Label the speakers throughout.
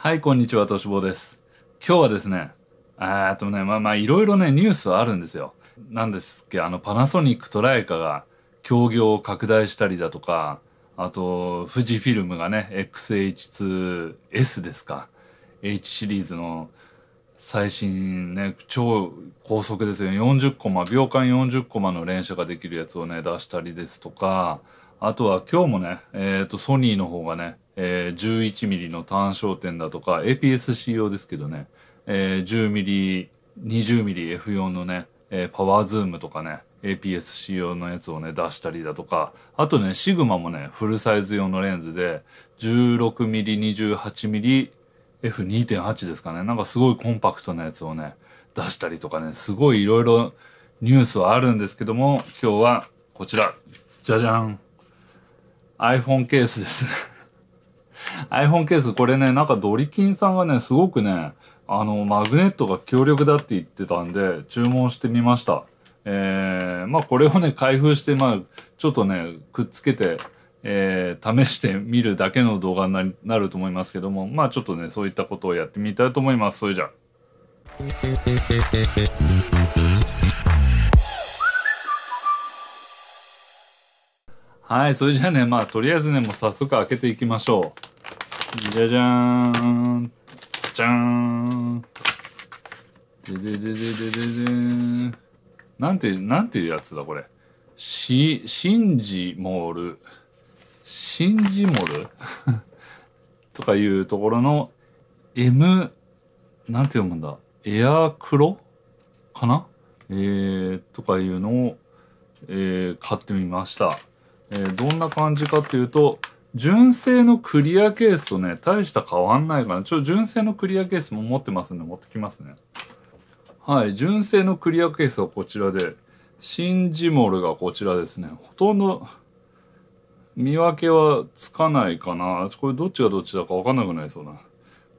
Speaker 1: はい、こんにちは、としぼうです。今日はですね、えっとね、まあまあ、いろいろね、ニュースはあるんですよ。なんですっけ、あの、パナソニックトライカが協業を拡大したりだとか、あと、富士フィルムがね、XH2S ですか。H シリーズの最新ね、超高速ですよ。40コマ、秒間40コマの連射ができるやつをね、出したりですとか、あとは今日もね、えっ、ー、と、ソニーの方がね、えー、11ミリの単焦点だとか、APS-C 用ですけどね、えー、10ミリ、20ミリ f 用のね、えー、パワーズームとかね、APS-C 用のやつをね、出したりだとか、あとね、シグマもね、フルサイズ用のレンズで、16ミリ、28ミリ、F2.8 ですかね。なんかすごいコンパクトなやつをね、出したりとかね、すごいいろいろニュースはあるんですけども、今日はこちら、じゃじゃん iPhone ケースです iPhone ケース、これね、なんかドリキンさんがね、すごくね、あの、マグネットが強力だって言ってたんで、注文してみました。えー、まあこれをね、開封して、まあ、ちょっとね、くっつけて、えー、試してみるだけの動画になると思いますけども、まあちょっとね、そういったことをやってみたいと思います。それじゃあ。はい、それじゃあね、まあ、とりあえずね、もう早速開けていきましょう。じゃじゃーん。じゃーん。でででででででん。なんて、なんていうやつだ、これ。し、シンジモール。シンジモール とかいうところの M、なんて読むんだエアクロかなえー、とかいうのを、えー、買ってみました。えー、どんな感じかっていうと、純正のクリアケースとね、大した変わんないかな。ちょ、純正のクリアケースも持ってますんで、持ってきますね。はい、純正のクリアケースはこちらで、シンジモルがこちらですね。ほとんど、見分けはつかないかな。これどっちがどっちだかわかんなくなりそうな。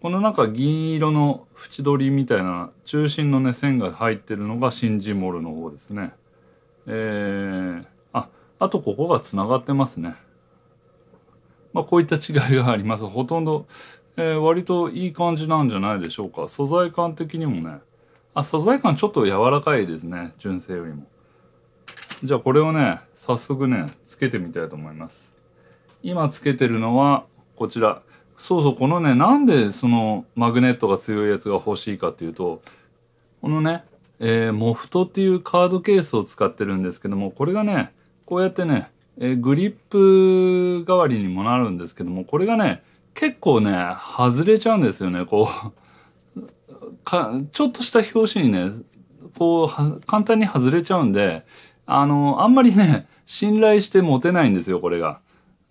Speaker 1: この中銀色の縁取りみたいな中心のね線が入ってるのがシンジモルの方ですね。えー、あとここが繋がってますね。まあ、こういった違いがあります。ほとんど、えー、割といい感じなんじゃないでしょうか。素材感的にもね。あ、素材感ちょっと柔らかいですね。純正よりも。じゃあこれをね、早速ね、つけてみたいと思います。今つけてるのは、こちら。そうそう、このね、なんでそのマグネットが強いやつが欲しいかっていうと、このね、えー、モフトっていうカードケースを使ってるんですけども、これがね、こうやってね、えグリップ代わりにもなるんですけども、これがね、結構ね、外れちゃうんですよね、こう。か、ちょっとした表紙にね、こう、簡単に外れちゃうんで、あの、あんまりね、信頼して持てないんですよ、これが。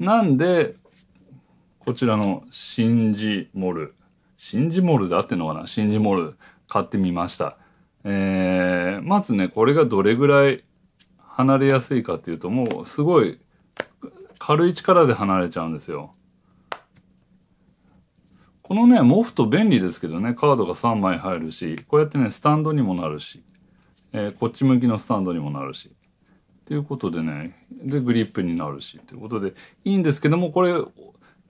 Speaker 1: なんで、こちらのシンジモル。シンジモルだってのかなシンジモル買ってみました。えー、まずね、これがどれぐらい離れやすいかっていうともうすごい軽い力で離れちゃうんですよ。このね、モフト便利ですけどね、カードが3枚入るし、こうやってね、スタンドにもなるし、えー、こっち向きのスタンドにもなるし、ということでね、で、グリップになるし、ということで、いいんですけども、これ、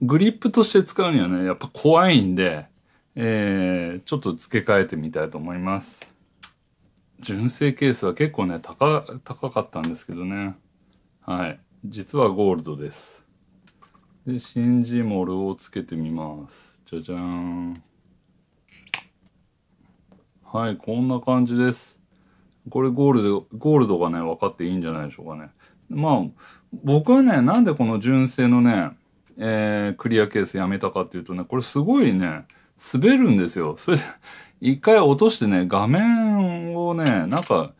Speaker 1: グリップとして使うにはね、やっぱ怖いんで、えー、ちょっと付け替えてみたいと思います。純正ケースは結構ね、高、高かったんですけどね。はい。実はゴールドです。で、ンジモルをつけてみます。じゃじゃーん。はい、こんな感じです。これゴールド、ゴールドがね、分かっていいんじゃないでしょうかね。まあ、僕はね、なんでこの純正のね、えー、クリアケースやめたかっていうとね、これすごいね、滑るんですよ。それで、一回落としてね、画面をね、なんか、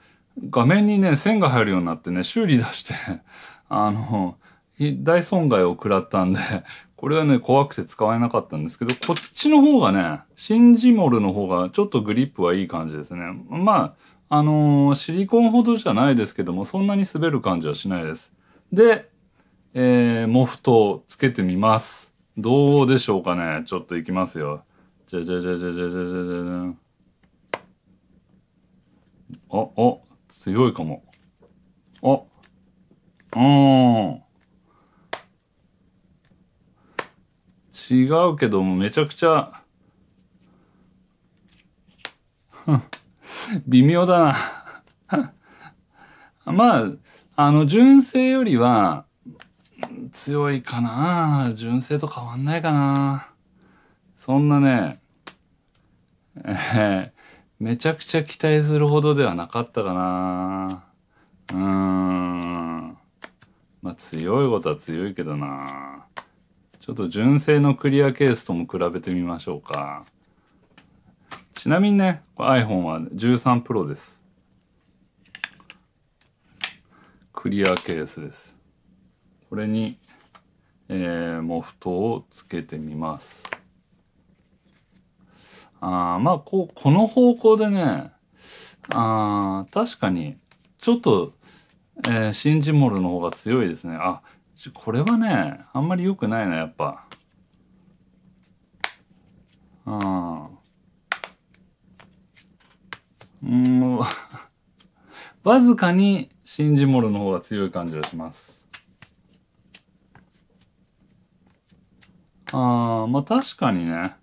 Speaker 1: 画面にね、線が入るようになってね、修理出して あの、大損害を食らったんでこれはね、怖くて使えなかったんですけど、こっちの方がね、シンジモルの方がちょっとグリップはいい感じですね。まあ、あのー、シリコンほどじゃないですけども、そんなに滑る感じはしないです。で、えー、モフトつけてみます。どうでしょうかね。ちょっといきますよ。じゃじゃじゃじゃじゃじゃじゃじゃじゃ。あ、あ、強いかも。あ、うん。違うけどめちゃくちゃ 微妙だな まあ、あの、純正よりは、強いかな純正と変わんないかなそんなね、えー、めちゃくちゃ期待するほどではなかったかなうーん。まあ強いことは強いけどなちょっと純正のクリアケースとも比べてみましょうか。ちなみにね、iPhone は13 Pro です。クリアケースです。これに、えー、モフトをつけてみます。あまあ、こう、この方向でね、あ確かに、ちょっと、えー、シンジモルの方が強いですね。あ、これはね、あんまり良くないな、やっぱ。あうん、わずかにシンジモルの方が強い感じがします。ああ、まあ確かにね。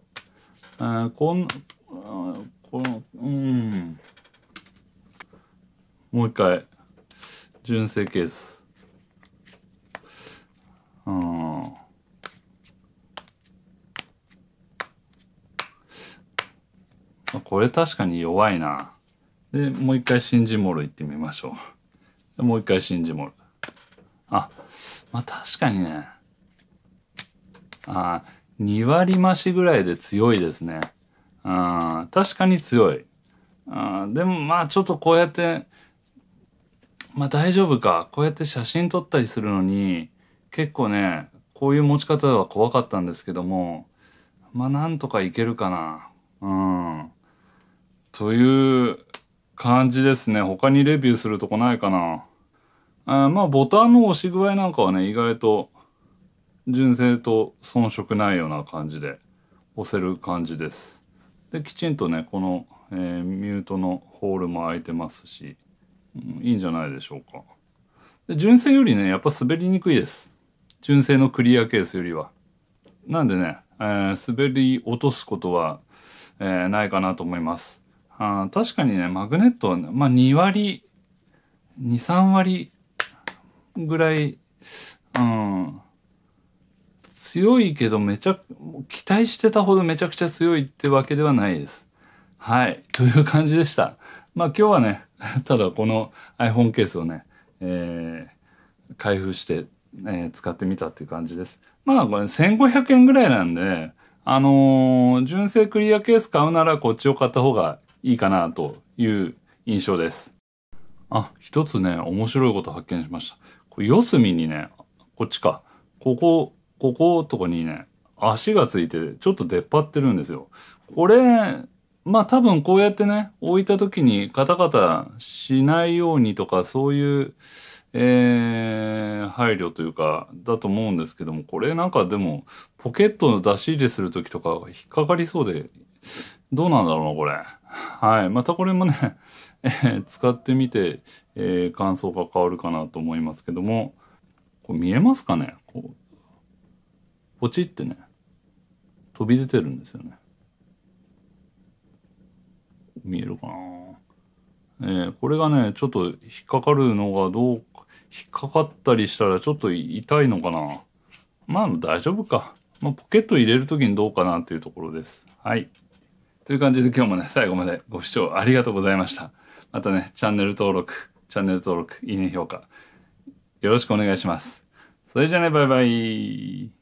Speaker 1: あこんあこのうんもう一回純正ケースうんこれ確かに弱いなでもう一回シンジモール行ってみましょうもう一回シンジモールあまあ確かにねああ2割増しぐらいで強いですね。うん、確かに強い。あでもまあちょっとこうやって、まあ大丈夫か。こうやって写真撮ったりするのに、結構ね、こういう持ち方は怖かったんですけども、まあなんとかいけるかな。うん。という感じですね。他にレビューするとこないかな。あまあボタンの押し具合なんかはね、意外と純正と遜色ないような感じで押せる感じです。できちんとねこの、えー、ミュートのホールも開いてますし、うん、いいんじゃないでしょうか。で純正よりねやっぱ滑りにくいです。純正のクリアケースよりは。なんでね、えー、滑り落とすことは、えー、ないかなと思います。あ確かにねマグネットは、ね、まあ、2割23割ぐらい、うん、強いけどめちゃ、期待してたほどめちゃくちゃ強いってわけではないです。はい。という感じでした。まあ今日はね、ただこの iPhone ケースをね、えー、開封して、えー、使ってみたっていう感じです。まあこれ1500円ぐらいなんで、あのー、純正クリアケース買うならこっちを買った方がいいかなという印象です。あ、一つね、面白いこと発見しました。これ四隅にね、こっちか。ここ、こことかにね、足がついてちょっと出っ張ってるんですよ。これ、まあ多分こうやってね、置いた時にカタカタしないようにとかそういう、えー、配慮というか、だと思うんですけども、これなんかでも、ポケットの出し入れする時とか引っかかりそうで、どうなんだろうな、これ。はい。またこれもね、えー、使ってみて、えー、感想が変わるかなと思いますけども、こう見えますかねこうポチってね飛び出てるんですよね見えるかなえー、これがねちょっと引っかかるのがどう引っかかったりしたらちょっと痛いのかなまあ大丈夫か、まあ、ポケット入れる時にどうかなというところですはいという感じで今日もね最後までご視聴ありがとうございましたまたねチャンネル登録チャンネル登録いいね評価よろしくお願いしますそれじゃあねバイバイ